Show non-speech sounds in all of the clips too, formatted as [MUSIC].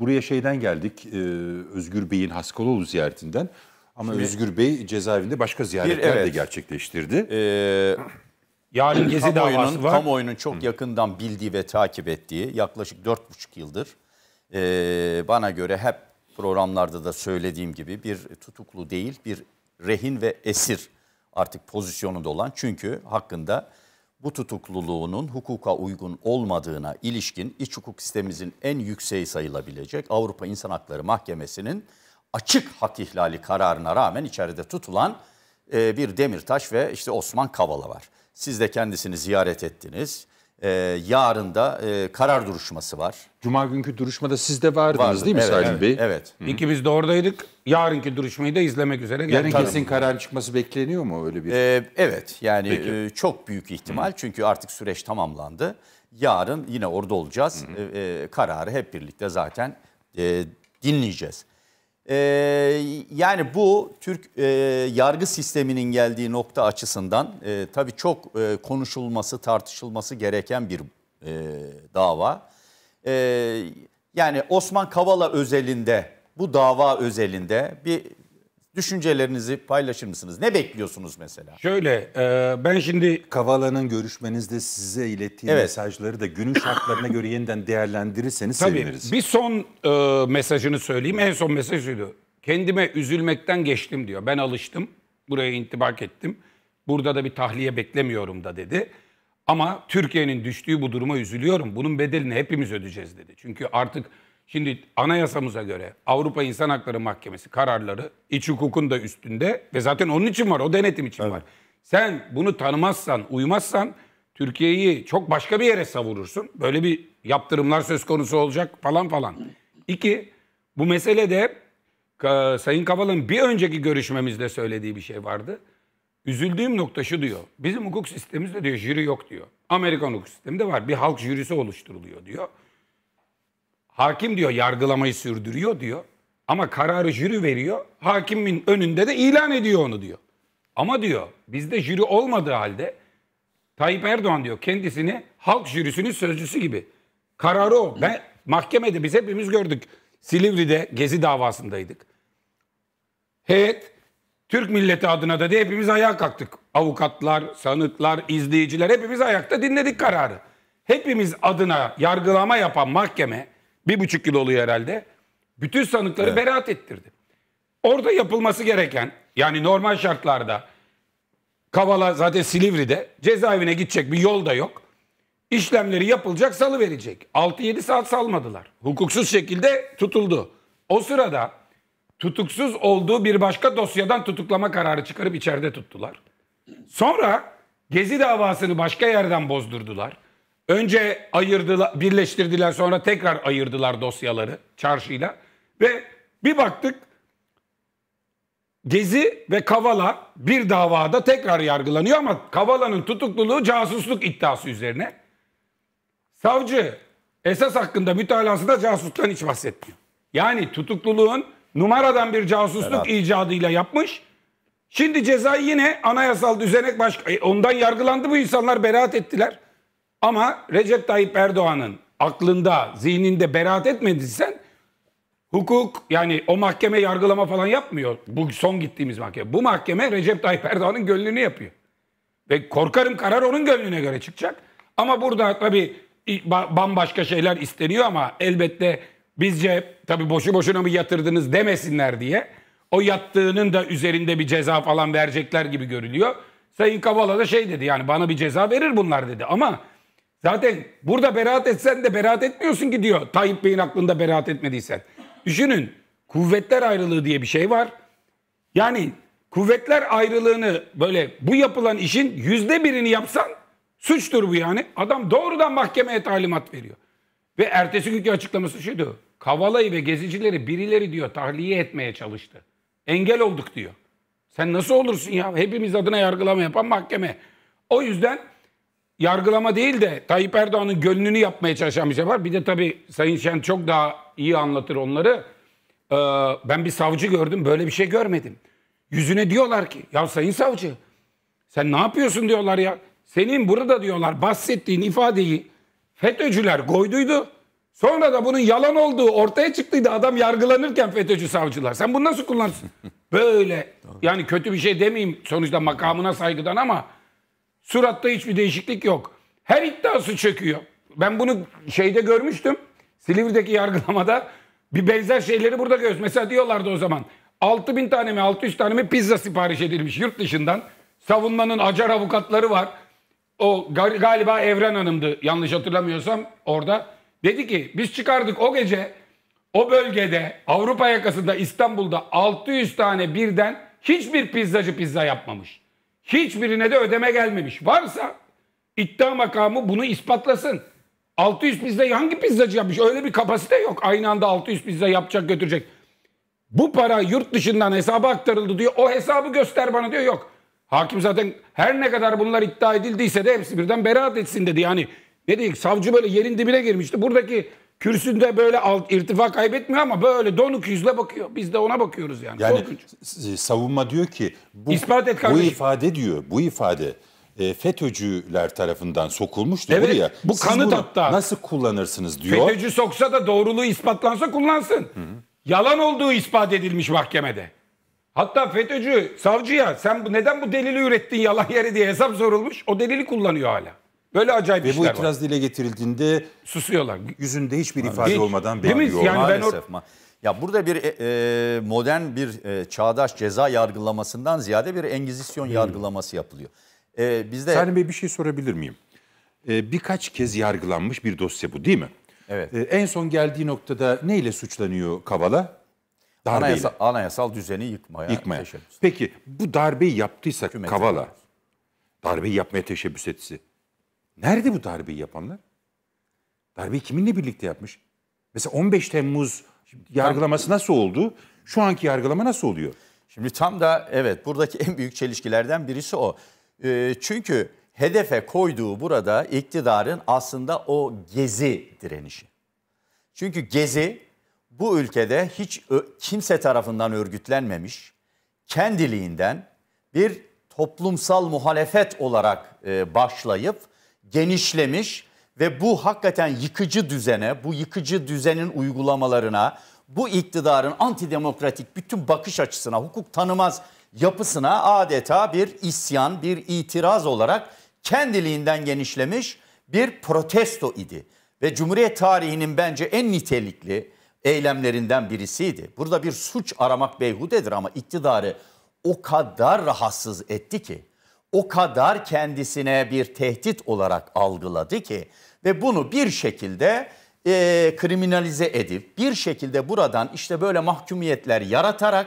Buraya şeyden geldik, e, Özgür Bey'in Haskaloğlu ziyaretinden. Ama Şimdi, Özgür Bey cezaevinde başka ziyaretler bir, evet, de gerçekleştirdi. Ee, yani Gezi kamuoyunun, davası var. Kamuoyunun çok Hı. yakından bildiği ve takip ettiği yaklaşık 4,5 yıldır e, bana göre hep programlarda da söylediğim gibi bir tutuklu değil bir rehin ve esir artık pozisyonunda olan. Çünkü hakkında bu tutukluluğunun hukuka uygun olmadığına ilişkin iç hukuk sistemimizin en yüksek sayılabilecek Avrupa İnsan Hakları Mahkemesi'nin açık hak ihlali kararına rağmen içeride tutulan e, bir Demirtaş ve işte Osman Kavala var. Siz de kendisini ziyaret ettiniz. E, yarın da e, karar duruşması var. Cuma günkü duruşmada siz de vardınız Vardı, değil mi evet, Salim evet, Bey? Evet. İki biz de oradaydık. Yarınki duruşmayı da izlemek üzere geldik. Yarın Tabii. kesin karar çıkması bekleniyor mu öyle bir? Ee, evet yani e, çok büyük ihtimal Hı. çünkü artık süreç tamamlandı. Yarın yine orada olacağız. Hı. E, e, kararı hep birlikte zaten e, dinleyeceğiz. Ee, yani bu Türk e, yargı sisteminin geldiği nokta açısından e, tabii çok e, konuşulması, tartışılması gereken bir e, dava. E, yani Osman Kavala özelinde, bu dava özelinde bir düşüncelerinizi paylaşır mısınız? Ne bekliyorsunuz mesela? Şöyle e, ben şimdi... Kavala'nın görüşmenizde size ilettiği evet. mesajları da günün şartlarına göre yeniden değerlendirirseniz Tabii, seviniriz. Bir son e, mesajını söyleyeyim. En son mesajıydı. Kendime üzülmekten geçtim diyor. Ben alıştım. Buraya intibak ettim. Burada da bir tahliye beklemiyorum da dedi. Ama Türkiye'nin düştüğü bu duruma üzülüyorum. Bunun bedelini hepimiz ödeyeceğiz dedi. Çünkü artık Şimdi anayasamıza göre Avrupa İnsan Hakları Mahkemesi kararları iç hukukun da üstünde ve zaten onun için var, o denetim için evet. var. Sen bunu tanımazsan, uymazsan Türkiye'yi çok başka bir yere savurursun. Böyle bir yaptırımlar söz konusu olacak falan falan. İki, bu meselede Sayın Kavala'nın bir önceki görüşmemizde söylediği bir şey vardı. Üzüldüğüm nokta şu diyor. Bizim hukuk sistemimizde diyor jüri yok diyor. Amerikan hukuk sisteminde var. Bir halk jürisi oluşturuluyor diyor. Hakim diyor yargılamayı sürdürüyor diyor. Ama kararı jüri veriyor. Hakimin önünde de ilan ediyor onu diyor. Ama diyor bizde jüri olmadığı halde Tayyip Erdoğan diyor kendisini halk jürisinin sözcüsü gibi. Kararı o. Ben mahkemede biz hepimiz gördük. Silivri'de Gezi davasındaydık. Heyet Türk milleti adına da hepimiz ayağa kalktık. Avukatlar, sanıklar, izleyiciler hepimiz ayakta dinledik kararı. Hepimiz adına yargılama yapan mahkeme bir buçuk yıl oluyor herhalde. Bütün sanıkları evet. beraat ettirdi. Orada yapılması gereken yani normal şartlarda Kavala zaten Silivri'de cezaevine gidecek bir yol da yok. İşlemleri yapılacak salı verecek. 6-7 saat salmadılar. Hukuksuz şekilde tutuldu. O sırada tutuksuz olduğu bir başka dosyadan tutuklama kararı çıkarıp içeride tuttular. Sonra Gezi davasını başka yerden bozdurdular. Önce ayırdılar, birleştirdiler sonra tekrar ayırdılar dosyaları çarşıyla. Ve bir baktık Gezi ve Kavala bir davada tekrar yargılanıyor ama Kavala'nın tutukluluğu casusluk iddiası üzerine. Savcı esas hakkında mütalasında casustan hiç bahsetmiyor. Yani tutukluluğun numaradan bir casusluk Herhalde. icadıyla yapmış. Şimdi ceza yine anayasal düzenek başka. E, ondan yargılandı bu insanlar beraat ettiler. Ama Recep Tayyip Erdoğan'ın aklında, zihninde beraat etmediysen hukuk yani o mahkeme yargılama falan yapmıyor. Bu son gittiğimiz mahkeme. Bu mahkeme Recep Tayyip Erdoğan'ın gönlünü yapıyor. Ve korkarım karar onun gönlüne göre çıkacak. Ama burada tabii bambaşka şeyler isteniyor ama elbette bizce tabii boşu boşuna mı yatırdınız demesinler diye o yattığının da üzerinde bir ceza falan verecekler gibi görülüyor. Sayın Kavala da şey dedi yani bana bir ceza verir bunlar dedi ama Zaten burada beraat etsen de beraat etmiyorsun ki diyor. Tayyip Bey'in aklında beraat etmediysen. Düşünün kuvvetler ayrılığı diye bir şey var. Yani kuvvetler ayrılığını böyle bu yapılan işin yüzde birini yapsan suçtur bu yani. Adam doğrudan mahkemeye talimat veriyor. Ve ertesi günkü açıklaması şuydu. Kavala'yı ve gezicileri birileri diyor tahliye etmeye çalıştı. Engel olduk diyor. Sen nasıl olursun ya? Hepimiz adına yargılama yapan mahkeme. O yüzden yargılama değil de Tayyip Erdoğan'ın gönlünü yapmaya çalışan bir şey var. Bir de tabii Sayın Şen çok daha iyi anlatır onları. Ee, ben bir savcı gördüm böyle bir şey görmedim. Yüzüne diyorlar ki ya Sayın Savcı sen ne yapıyorsun diyorlar ya. Senin burada diyorlar bahsettiğin ifadeyi FETÖ'cüler koyduydu. Sonra da bunun yalan olduğu ortaya çıktıydı adam yargılanırken FETÖ'cü savcılar. Sen bunu nasıl kullanırsın? [LAUGHS] Böyle yani kötü bir şey demeyeyim sonuçta makamına saygıdan ama Suratta hiçbir değişiklik yok. Her iddiası çöküyor. Ben bunu şeyde görmüştüm. Silivri'deki yargılamada bir benzer şeyleri burada göz. Mesela diyorlardı o zaman 6 bin tane mi 600 tane mi pizza sipariş edilmiş yurt dışından. Savunmanın acar avukatları var. O galiba Evren Hanım'dı yanlış hatırlamıyorsam orada. Dedi ki biz çıkardık o gece o bölgede Avrupa yakasında İstanbul'da 600 tane birden hiçbir pizzacı pizza yapmamış. Hiçbirine de ödeme gelmemiş. Varsa iddia makamı bunu ispatlasın. 600 pizza hangi pizzacı yapmış? Öyle bir kapasite yok. Aynı anda 600 pizza yapacak götürecek. Bu para yurt dışından hesaba aktarıldı diyor. O hesabı göster bana diyor. Yok. Hakim zaten her ne kadar bunlar iddia edildiyse de hepsi birden beraat etsin dedi. Yani ne diyeyim savcı böyle yerin dibine girmişti. Buradaki Kürsünde böyle alt, irtifa kaybetmiyor ama böyle donuk yüzle bakıyor. Biz de ona bakıyoruz yani. Yani Korkunç. savunma diyor ki bu, İspat et bu ifade diyor bu ifade e, FETÖ'cüler tarafından sokulmuştu evet, buraya. Bu Siz kanıt hatta. Nasıl kullanırsınız diyor. FETÖ'cü soksa da doğruluğu ispatlansa kullansın. Hı hı. Yalan olduğu ispat edilmiş mahkemede. Hatta FETÖ'cü savcıya sen neden bu delili ürettin yalan yeri diye hesap sorulmuş. O delili kullanıyor hala. Böyle acayip Ve işler bu itiraz var. dile getirildiğinde susuyorlar. Yüzünde hiçbir ifade Hiç, olmadan bir mi? Yani maalesef. Ben or- ya burada bir e, e, modern bir e, çağdaş ceza yargılamasından ziyade bir engizisyon hmm. yargılaması yapılıyor. E, bizde Salim Bey bir şey sorabilir miyim? E, birkaç kez yargılanmış bir dosya bu değil mi? Evet. E, en son geldiği noktada neyle suçlanıyor Kavala? Darbeyle. Anayasa, anayasal düzeni yıkmaya. Yıkmaya. Teşebbüs. Peki bu darbeyi yaptıysa Hükümet Kavala, darbeyi yapmaya teşebbüs etsi Nerede bu darbeyi yapanlar? Darbeyi kiminle birlikte yapmış? Mesela 15 Temmuz yargılaması nasıl oldu? Şu anki yargılama nasıl oluyor? Şimdi tam da evet buradaki en büyük çelişkilerden birisi o. Ee, çünkü hedefe koyduğu burada iktidarın aslında o gezi direnişi. Çünkü gezi bu ülkede hiç kimse tarafından örgütlenmemiş, kendiliğinden bir toplumsal muhalefet olarak e, başlayıp genişlemiş ve bu hakikaten yıkıcı düzene, bu yıkıcı düzenin uygulamalarına, bu iktidarın antidemokratik bütün bakış açısına, hukuk tanımaz yapısına adeta bir isyan, bir itiraz olarak kendiliğinden genişlemiş bir protesto idi. Ve Cumhuriyet tarihinin bence en nitelikli eylemlerinden birisiydi. Burada bir suç aramak beyhudedir ama iktidarı o kadar rahatsız etti ki o kadar kendisine bir tehdit olarak algıladı ki ve bunu bir şekilde e, kriminalize edip bir şekilde buradan işte böyle mahkumiyetler yaratarak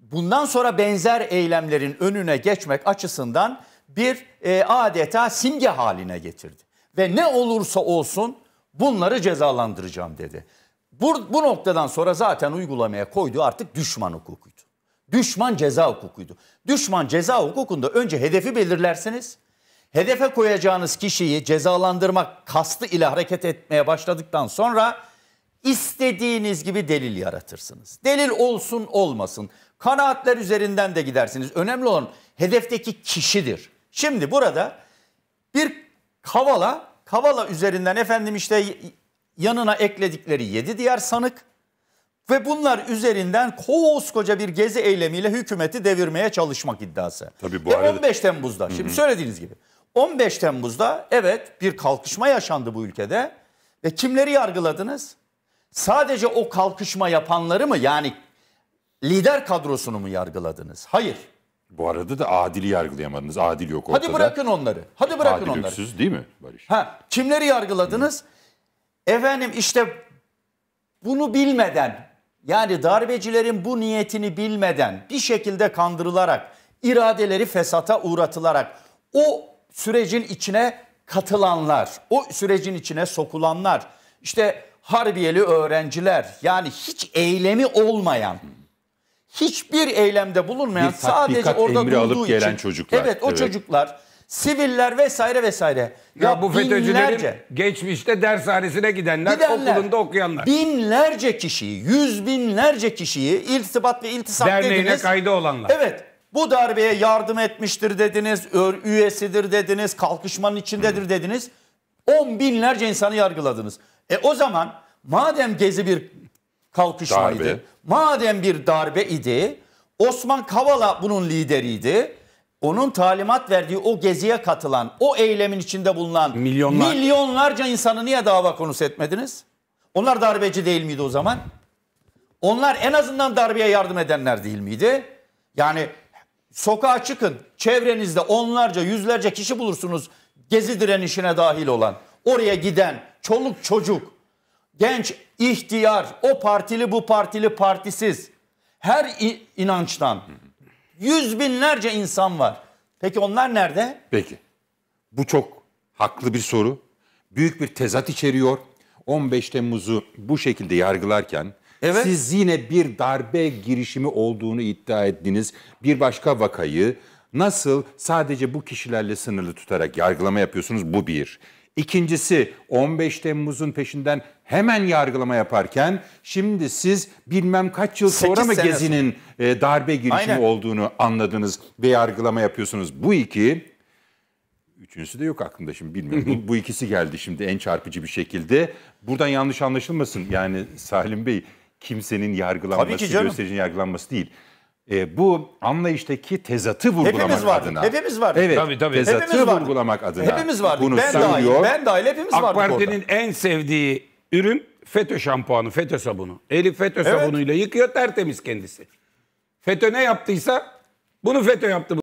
bundan sonra benzer eylemlerin önüne geçmek açısından bir e, adeta simge haline getirdi. Ve ne olursa olsun bunları cezalandıracağım dedi. Bu, bu noktadan sonra zaten uygulamaya koydu artık düşman hukuku. Düşman ceza hukukuydu. Düşman ceza hukukunda önce hedefi belirlersiniz. Hedefe koyacağınız kişiyi cezalandırmak kastı ile hareket etmeye başladıktan sonra istediğiniz gibi delil yaratırsınız. Delil olsun olmasın. Kanaatler üzerinden de gidersiniz. Önemli olan hedefteki kişidir. Şimdi burada bir kavala, kavala üzerinden efendim işte yanına ekledikleri yedi diğer sanık ve bunlar üzerinden koskoca bir gezi eylemiyle hükümeti devirmeye çalışmak iddiası. Tabii bu Ve arada... 15 Temmuz'da, Hı-hı. şimdi söylediğiniz gibi 15 Temmuz'da evet bir kalkışma yaşandı bu ülkede. Ve kimleri yargıladınız? Sadece o kalkışma yapanları mı yani lider kadrosunu mu yargıladınız? Hayır. Bu arada da adili yargılayamadınız. Adil yok ortada. Hadi bırakın onları. Hadi bırakın adil onları. Adil değil mi Barış? Ha, kimleri yargıladınız? Hı. Efendim işte bunu bilmeden yani darbecilerin bu niyetini bilmeden bir şekilde kandırılarak, iradeleri fesata uğratılarak o sürecin içine katılanlar, o sürecin içine sokulanlar, işte harbiyeli öğrenciler yani hiç eylemi olmayan, hiçbir eylemde bulunmayan bir sadece orada emri alıp için, gelen çocuklar. Evet o evet. çocuklar siviller vesaire vesaire. Ya, ya bu FETÖ'cülerin geçmişte dershanesine gidenler, gidenler, okulunda okuyanlar. Binlerce kişiyi, yüz binlerce kişiyi iltibat ve iltisap Derneğine dediniz. kaydı olanlar. Evet. Bu darbeye yardım etmiştir dediniz, üyesidir dediniz, kalkışmanın içindedir Hı. dediniz. On binlerce insanı yargıladınız. E o zaman madem Gezi bir kalkışmaydı, darbe. madem bir darbe idi, Osman Kavala bunun lideriydi onun talimat verdiği o geziye katılan, o eylemin içinde bulunan Milyonlar. milyonlarca insanı niye dava konusu etmediniz? Onlar darbeci değil miydi o zaman? Onlar en azından darbeye yardım edenler değil miydi? Yani sokağa çıkın, çevrenizde onlarca, yüzlerce kişi bulursunuz gezi direnişine dahil olan. Oraya giden çoluk çocuk, genç, ihtiyar, o partili bu partili partisiz. Her inançtan, Yüz binlerce insan var. Peki onlar nerede? Peki. Bu çok haklı bir soru. Büyük bir tezat içeriyor. 15 Temmuz'u bu şekilde yargılarken evet. siz yine bir darbe girişimi olduğunu iddia ettiniz. Bir başka vakayı nasıl sadece bu kişilerle sınırlı tutarak yargılama yapıyorsunuz? Bu bir. İkincisi 15 Temmuz'un peşinden hemen yargılama yaparken şimdi siz bilmem kaç yıl sonra mı Gezi'nin e, darbe girişimi Aynen. olduğunu anladınız ve yargılama yapıyorsunuz. Bu iki Üçüncüsü de yok aklımda şimdi bilmiyorum. [LAUGHS] bu, bu ikisi geldi şimdi en çarpıcı bir şekilde. Buradan yanlış anlaşılmasın. Yani Salim Bey kimsenin yargılanması, göstericinin yargılanması değil e, bu anlayıştaki tezatı vurgulamak hepimiz vardı. adına. Hepimiz var. Evet. Tabii tabii. Tezatı hepimiz vardı. adına. Hepimiz var. Bunu söylüyor. dahil, ben dahil hepimiz AK Parti'nin en sevdiği ürün FETÖ şampuanı, FETÖ sabunu. Eli FETÖ evet. sabunuyla yıkıyor tertemiz kendisi. FETÖ ne yaptıysa bunu FETÖ yaptı.